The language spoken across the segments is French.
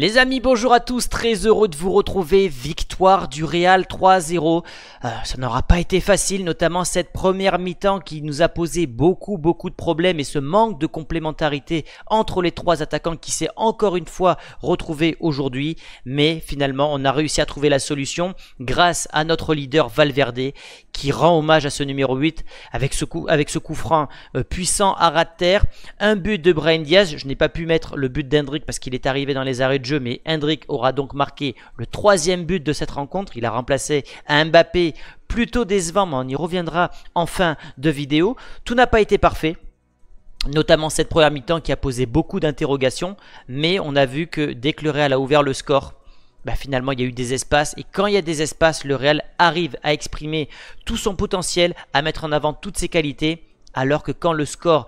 Les amis, bonjour à tous, très heureux de vous retrouver, victoire du Real 3-0, euh, ça n'aura pas été facile, notamment cette première mi-temps qui nous a posé beaucoup beaucoup de problèmes et ce manque de complémentarité entre les trois attaquants qui s'est encore une fois retrouvé aujourd'hui, mais finalement on a réussi à trouver la solution grâce à notre leader Valverde qui rend hommage à ce numéro 8 avec ce coup, avec ce coup franc euh, puissant à ras de terre, un but de Brian Diaz, je n'ai pas pu mettre le but d'Hendrick parce qu'il est arrivé dans les arrêts de mais Hendrik aura donc marqué le troisième but de cette rencontre. Il a remplacé Mbappé plutôt décevant, mais on y reviendra en fin de vidéo. Tout n'a pas été parfait notamment cette première mi-temps qui a posé beaucoup d'interrogations, mais on a vu que dès que le Real a ouvert le score, bah, finalement il y a eu des espaces et quand il y a des espaces, le Real arrive à exprimer tout son potentiel, à mettre en avant toutes ses qualités, alors que quand le score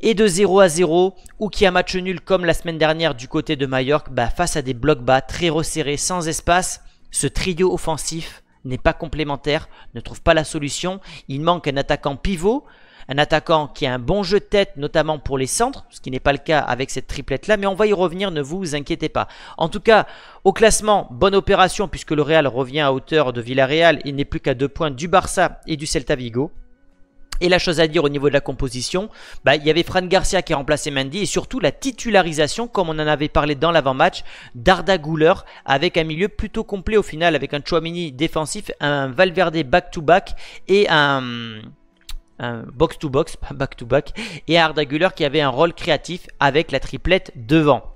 et de 0 à 0 ou qui a match nul comme la semaine dernière du côté de Mallorca bah, face à des blocs bas très resserrés sans espace ce trio offensif n'est pas complémentaire, ne trouve pas la solution. Il manque un attaquant pivot, un attaquant qui a un bon jeu de tête, notamment pour les centres, ce qui n'est pas le cas avec cette triplette-là, mais on va y revenir, ne vous inquiétez pas. En tout cas, au classement, bonne opération, puisque le Real revient à hauteur de Villarreal, il n'est plus qu'à deux points du Barça et du Celta Vigo. Et la chose à dire au niveau de la composition, bah, il y avait Fran Garcia qui a remplacé Mendy et surtout la titularisation, comme on en avait parlé dans l'avant-match, d'Arda Güler avec un milieu plutôt complet au final avec un Chouamini défensif, un Valverde back-to-back et un box-to-box, back-to-back, et Arda Güler qui avait un rôle créatif avec la triplette devant.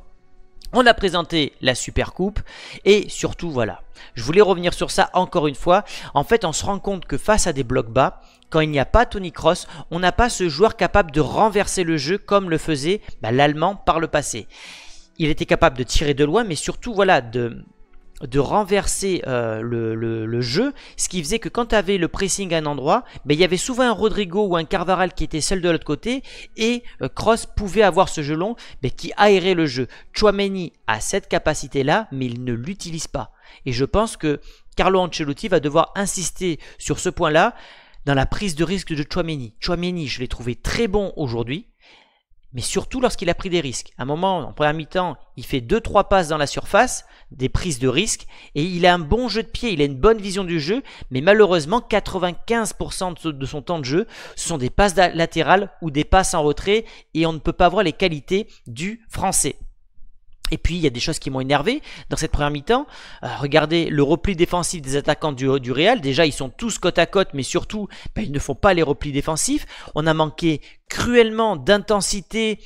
On a présenté la super coupe et surtout voilà, je voulais revenir sur ça encore une fois. En fait, on se rend compte que face à des blocs bas, quand il n'y a pas Tony Cross, on n'a pas ce joueur capable de renverser le jeu comme le faisait bah, l'Allemand par le passé. Il était capable de tirer de loin, mais surtout voilà de de renverser euh, le, le, jeu, ce qui faisait que quand tu avais le pressing à un endroit, mais ben, il y avait souvent un Rodrigo ou un Carvaral qui était seul de l'autre côté, et euh, Cross pouvait avoir ce jeu long ben, qui aérait le jeu. Chouameni a cette capacité-là, mais il ne l'utilise pas. Et je pense que Carlo Ancelotti va devoir insister sur ce point-là dans la prise de risque de Chouameni. Chouameni, je l'ai trouvé très bon aujourd'hui mais surtout lorsqu'il a pris des risques. À un moment, en première mi-temps, il fait deux-trois passes dans la surface, des prises de risques, et il a un bon jeu de pied, il a une bonne vision du jeu, mais malheureusement, 95% de son temps de jeu sont des passes latérales ou des passes en retrait, et on ne peut pas voir les qualités du français. Et puis il y a des choses qui m'ont énervé dans cette première mi-temps. Euh, regardez le repli défensif des attaquants du, Real. Déjà ils sont tous côte à côte, mais surtout ben, ils ne font pas les replis défensifs. On a manqué cruellement d'intensité,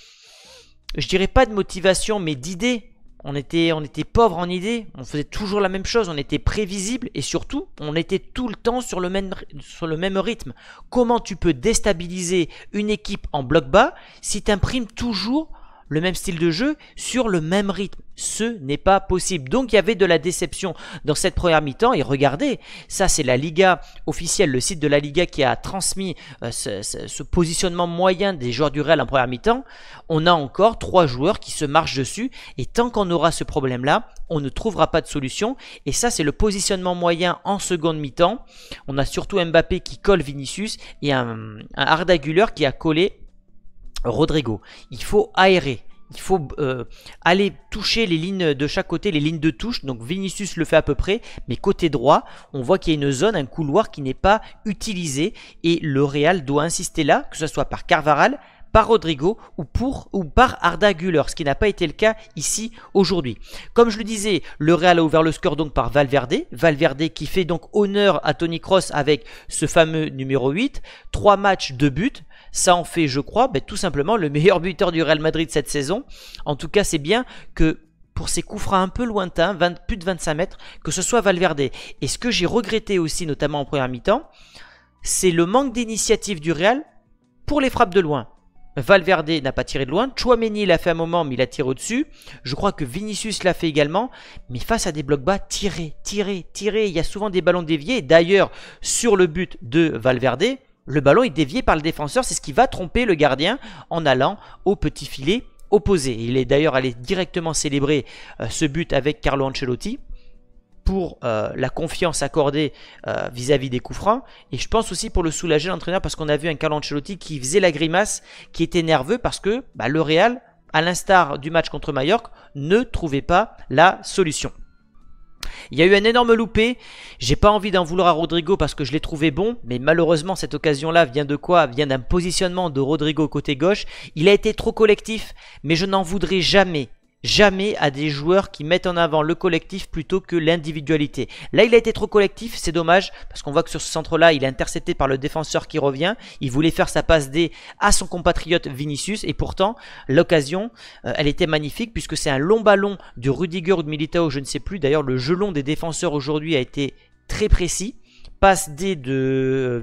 je dirais pas de motivation, mais d'idées. On était, on était pauvre en idées, on faisait toujours la même chose, on était prévisible et surtout, on était tout le temps sur le même, sur le même rythme. Comment tu peux déstabiliser une équipe en bloc bas si tu imprimes toujours le même style de jeu sur le même rythme. Ce n'est pas possible. Donc il y avait de la déception dans cette première mi-temps. Et regardez, ça c'est la Liga officielle, le site de la Liga qui a transmis euh, ce, positionnement moyen des joueurs du Real en première mi-temps. On a encore trois joueurs qui se marchent dessus. Et tant qu'on aura ce problème-là, on ne trouvera pas de solution. Et ça c'est le positionnement moyen en seconde mi-temps. On a surtout Mbappé qui colle Vinicius et un, un qui a collé Rodrigo. Il faut aérer. Il faut euh, aller toucher les lignes de chaque côté, les lignes de touche. Donc Vinicius le fait à peu près, mais côté droit, on voit qu'il y a une zone, un couloir qui n'est pas utilisé. Et le Real doit insister là, que ce soit par Carvaral, par Rodrigo ou, pour, ou par Arda Güler, ce qui n'a pas été le cas ici aujourd'hui. Comme je le disais, le Real a ouvert le score donc par Valverde, Valverde qui fait donc honneur à Tony Cross avec ce fameux numéro 8, 3 matchs, de buts, ça en fait, je crois, ben, tout simplement le meilleur buteur du Real Madrid cette saison. En tout cas, c'est bien que pour ces coups francs un peu lointains, plus de 25 mètres, que ce soit Valverde. Et ce que j'ai regretté aussi, notamment en première mi-temps, c'est le manque d'initiative du Real pour les frappes de loin. Valverde n'a pas tiré de loin. Chouameni l'a fait un moment, mais il a tiré au-dessus. Je crois que Vinicius l'a fait également. Mais face à des blocs bas, tirer, tirer, tirer. Il y a souvent des ballons déviés. D'ailleurs, sur le but de Valverde, le ballon est dévié par le défenseur, c'est ce qui va tromper le gardien en allant au petit filet opposé. Il est d'ailleurs allé directement célébrer euh, ce but avec Carlo Ancelotti pour euh, la confiance accordée euh, vis-à-vis des coups francs et je pense aussi pour le soulager l'entraîneur parce qu'on a vu un Carlo Ancelotti qui faisait la grimace, qui était nerveux parce que bah, le Real, à l'instar du match contre Mallorca, ne trouvait pas la solution. Il y a eu un énorme loupé. J'ai pas envie d'en vouloir à Rodrigo parce que je l'ai trouvé bon, mais malheureusement cette occasion-là vient de quoi Vient d'un positionnement de Rodrigo côté gauche. Il a été trop collectif, mais je n'en voudrais jamais jamais à des joueurs qui mettent en avant le collectif plutôt que l'individualité. Là, il a été trop collectif, c'est dommage, parce qu'on voit que sur ce centre-là, il est intercepté par le défenseur qui revient. Il voulait faire sa passe D à son compatriote Vinicius, et pourtant, l'occasion, euh, elle était magnifique, puisque c'est un long ballon de Rudiger ou de Militao, je ne sais plus. D'ailleurs, le gelon des défenseurs aujourd'hui a été très précis passe D de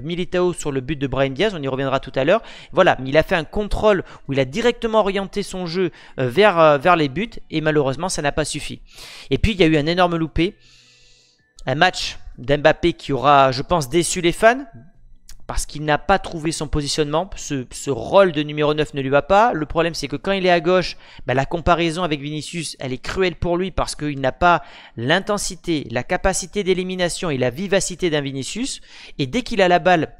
euh, Militao sur le but de Brian Diaz, on y reviendra tout à l'heure. Voilà, il a fait un contrôle où il a directement orienté son jeu euh, vers, euh, vers les buts et malheureusement ça n'a pas suffi. Et puis il y a eu un énorme loupé, un match d'Mbappé qui aura, je pense, déçu les fans, parce qu'il n'a pas trouvé son positionnement. Ce, ce, rôle de numéro 9 ne lui va pas. Le problème, c'est que quand il est à gauche, bah, la comparaison avec Vinicius, elle est cruelle pour lui parce qu'il n'a pas l'intensité, la capacité d'élimination et la vivacité d'un Vinicius. Et dès qu'il a la balle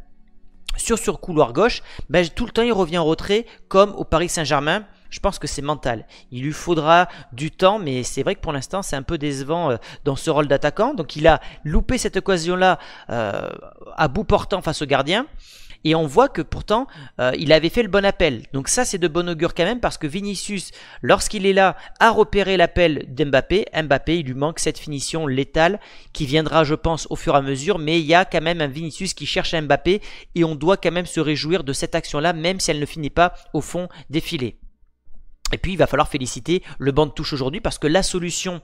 sur sur couloir gauche, bah, tout le temps il revient en retrait comme au Paris Saint-Germain je pense que c'est mental. Il lui faudra du temps, mais c'est vrai que pour l'instant, c'est un peu décevant euh, dans ce rôle d'attaquant. Donc il a loupé cette occasion-là euh, à bout portant face au gardien. Et on voit que pourtant, euh, il avait fait le bon appel. Donc ça, c'est de bon augure quand même, parce que Vinicius, lorsqu'il est là, a repéré l'appel d'Mbappé. Mbappé, il lui manque cette finition létale qui viendra, je pense, au fur et à mesure. Mais il y a quand même un Vinicius qui cherche à Mbappé, et on doit quand même se réjouir de cette action-là, même si elle ne finit pas au fond des filets. Et puis il va falloir féliciter le banc de touche aujourd'hui parce que la solution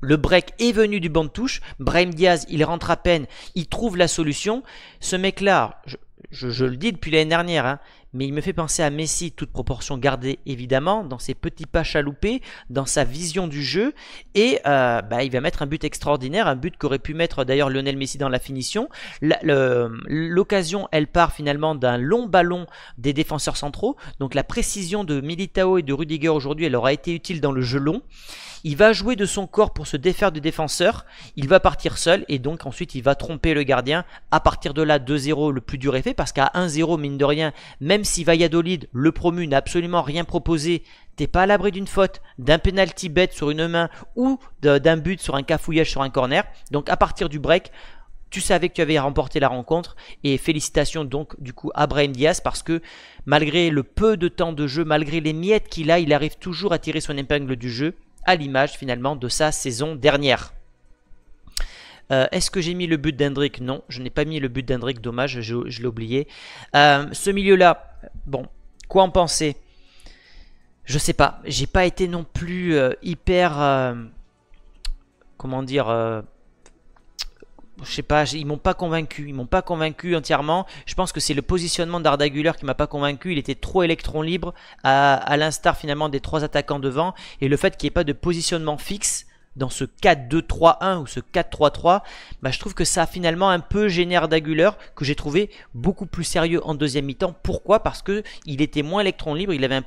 le break est venu du banc de touche. Brahim Diaz, il rentre à peine, il trouve la solution. Ce mec-là, je, le dis depuis l'année dernière, hein, mais il me fait penser à Messi, toute proportion gardée évidemment, dans ses petits pas chaloupés, dans sa vision du jeu, et euh, bah, il va mettre un but extraordinaire, un but qu'aurait pu mettre d'ailleurs Lionel Messi dans la finition. L'occasion, elle part finalement d'un long ballon des défenseurs centraux, donc la précision de Militao et de Rudiger aujourd'hui, elle aura été utile dans le jeu long. Il va jouer de son corps pour se défaire du défenseur. Il va partir seul et donc ensuite il va tromper le gardien. À partir de là, 2-0, le plus dur est fait parce qu'à 1-0, mine de rien, même si Valladolid, le promu, n'a absolument rien proposé, t'es pas à l'abri d'une faute, d'un penalty bête sur une main ou d'un but sur un cafouillage sur un corner. Donc à partir du break, tu savais que tu avais remporté la rencontre et félicitations donc du coup à Brahim Diaz parce que malgré le peu de temps de jeu, malgré les miettes qu'il a, il arrive toujours à tirer son épingle du jeu à l'image finalement de sa saison dernière. Euh, est-ce que j'ai mis le but d'Hendrick Non, je n'ai pas mis le but d'Hendrick, dommage, je, l'ai oublié. Euh, ce milieu-là, bon, quoi en penser Je sais pas, j'ai pas été non plus euh, hyper... comment dire je sais pas, ils m'ont pas convaincu, ils m'ont pas convaincu entièrement. Je pense que c'est le positionnement d'Arda qui m'a pas convaincu. Il était trop électron libre à, à l'instar finalement des trois attaquants devant et le fait qu'il n'y ait pas de positionnement fixe dans ce 4-2-3-1 ou ce 4-3-3, bah, je trouve que ça a finalement un peu génère Daguler que j'ai trouvé beaucoup plus sérieux en deuxième mi-temps. Pourquoi Parce que il était moins électron libre, il avait un,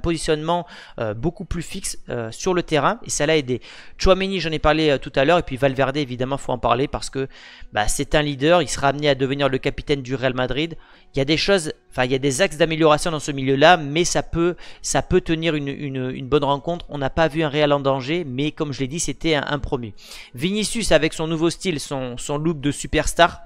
positionnement euh, beaucoup plus fixe euh, sur le terrain et ça l'a aidé. Chouameni, j'en ai parlé euh, tout à l'heure et puis Valverde, évidemment, faut en parler parce que bah, c'est un leader, il sera amené à devenir le capitaine du Real Madrid. Il y a des choses il y a des axes d'amélioration dans ce milieu-là, mais ça peut, ça peut tenir une, bonne rencontre. On n'a pas vu un Real en danger, mais comme je l'ai dit, c'était un, Vinicius, avec son nouveau style, son, son look de superstar,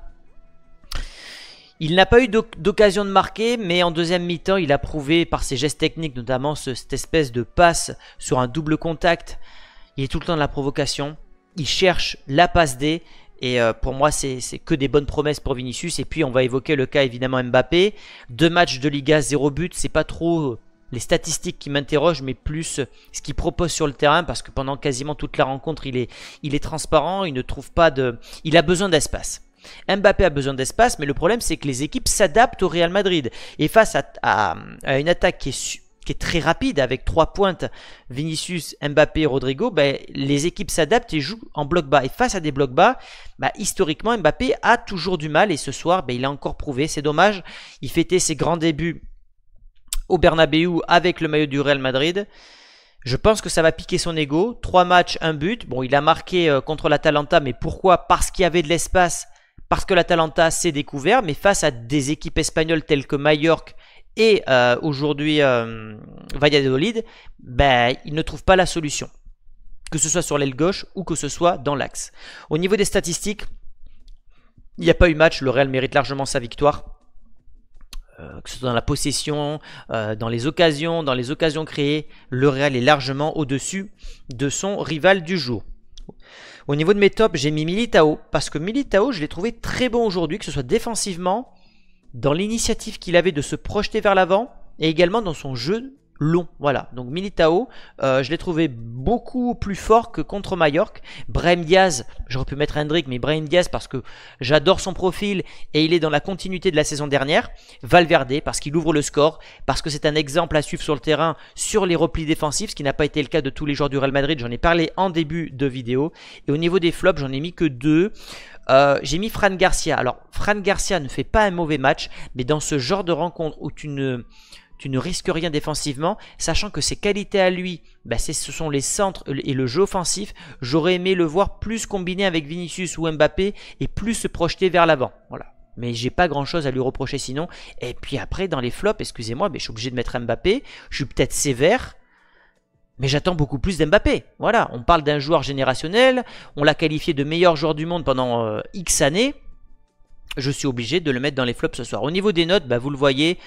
il n'a pas eu d'occasion de marquer, mais en deuxième mi-temps, il a prouvé par ses gestes techniques, notamment cette espèce de passe sur un double contact. Il est tout le temps de la provocation. Il cherche la passe D et euh, pour moi, c'est que des bonnes promesses pour Vinicius. Et puis, on va évoquer le cas évidemment Mbappé. Deux matchs de Liga, zéro but. C'est pas trop euh, les statistiques qui m'interrogent, mais plus euh, ce qu'il propose sur le terrain, parce que pendant quasiment toute la rencontre, il est, il est transparent. Il ne trouve pas de, il a besoin d'espace. Mbappé a besoin d'espace, mais le problème c'est que les équipes s'adaptent au Real Madrid. Et face à une attaque qui est très rapide avec trois pointes, Vinicius, Mbappé, Rodrigo, ben, les équipes s'adaptent et jouent en bloc bas. Et face à des blocs bas, ben, historiquement, Mbappé a toujours du mal et ce soir, ben, il a encore prouvé. C'est dommage. Il fêtait ses grands débuts au Bernabeu avec le maillot du Real Madrid. Je pense que ça va piquer son ego. Trois matchs, un but. Bon, il a marqué euh, contre la l'Atalanta, mais pourquoi Parce qu'il y avait de l'espace, parce que la l'Atalanta s'est découvert, mais face à des équipes espagnoles telles que Mallorca et euh, aujourd'hui euh, Valladolid, ben, il ne trouve pas la solution, que ce soit sur l'aile gauche ou que ce soit dans l'axe. Au niveau des statistiques, il n'y a pas eu match, le Real mérite largement sa victoire. Euh, que ce soit dans la possession, euh, dans les occasions, dans les occasions créées, le Real est largement au-dessus de son rival du jour. Au niveau de mes tops, j'ai mis Militao, parce que Militao, je l'ai trouvé très bon aujourd'hui, que ce soit défensivement, dans l'initiative qu'il avait de se projeter vers l'avant et également dans son jeu long. Voilà, donc Militao, euh, je l'ai trouvé beaucoup plus fort que contre Mallorca. Brahim Diaz, j'aurais pu mettre Hendrik, mais Brahim Diaz parce que j'adore son profil et il est dans la continuité de la saison dernière. Valverde parce qu'il ouvre le score, parce que c'est un exemple à suivre sur le terrain sur les replis défensifs, ce qui n'a pas été le cas de tous les joueurs du Real Madrid. J'en ai parlé en début de vidéo. Et au niveau des flops, j'en ai mis que deux. Euh, j'ai mis Fran Garcia. Alors, Fran Garcia ne fait pas un mauvais match, mais dans ce genre de rencontre où tu ne, tu ne risques rien défensivement, sachant que ses qualités à lui, bah, ce sont les centres et le jeu offensif. J'aurais aimé le voir plus combiné avec Vinicius ou Mbappé et plus se projeter vers l'avant. Voilà. Mais j'ai pas grand chose à lui reprocher sinon. Et puis après, dans les flops, excusez-moi, mais je suis obligé de mettre Mbappé. Je suis peut-être sévère, mais j'attends beaucoup plus d'Mbappé. Voilà, on parle d'un joueur générationnel, on l'a qualifié de meilleur joueur du monde pendant euh, X années. Je suis obligé de le mettre dans les flops ce soir. Au niveau des notes, bah, vous le voyez,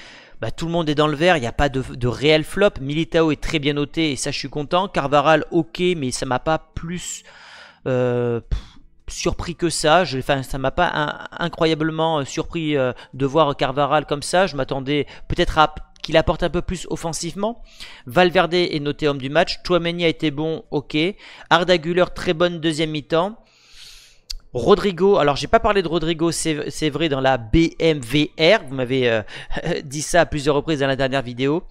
bah, tout le monde est dans le vert, il n'y a pas de, réel flop. Militao est très bien noté et ça je suis content. Carvaral, ok, mais ça m'a pas plus euh, surpris que ça. Je, enfin, ça m'a pas incroyablement euh, surpris de voir Carvaral comme ça. Je m'attendais peut-être à qu'il apporte un peu plus offensivement. Valverde est noté homme du match. Chouameni a été bon, ok. Arda très bonne deuxième mi-temps. Rodrigo, alors j'ai pas parlé de Rodrigo, c'est vrai, dans la BMVR. Vous m'avez euh, dit ça à plusieurs reprises dans la dernière vidéo.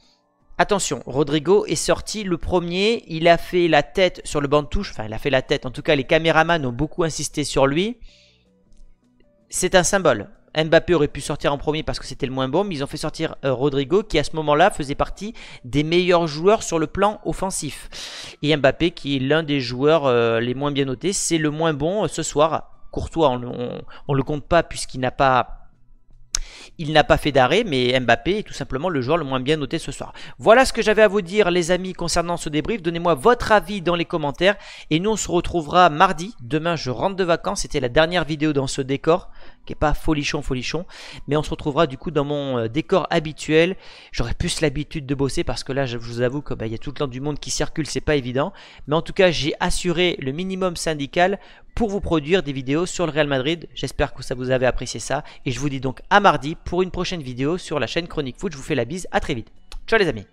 Attention, Rodrigo est sorti le premier, il a fait la tête sur le banc de touche, enfin il a fait la tête, en tout cas les caméramans ont beaucoup insisté sur lui. C'est un symbole, Mbappé aurait pu sortir en premier parce que c'était le moins bon, mais ils ont fait sortir euh, Rodrigo qui à ce moment-là faisait partie des meilleurs joueurs sur le plan offensif. Et Mbappé qui est l'un des joueurs euh, les moins bien notés, c'est le moins bon euh, ce soir. Courtois, on, ne on le compte pas puisqu'il n'a pas il n'a pas fait d'arrêt, mais Mbappé est tout simplement le joueur le moins bien noté ce soir. Voilà ce que j'avais à vous dire les amis concernant ce débrief. Donnez-moi votre avis dans les commentaires et nous on se retrouvera mardi. Demain je rentre de vacances, c'était la dernière vidéo dans ce décor qui n'est pas folichon folichon, mais on se retrouvera du coup dans mon euh, décor habituel. J'aurais plus l'habitude de bosser parce que là je vous avoue qu'il bah, y a tout le temps du monde qui circule, c'est pas évident. Mais en tout cas j'ai assuré le minimum syndical pour vous produire des vidéos sur le Real Madrid. J'espère que ça vous avez apprécié ça et je vous dis donc à mardi pour une prochaine vidéo sur la chaîne Chronique Foot. Je vous fais la bise, à très vite. Ciao les amis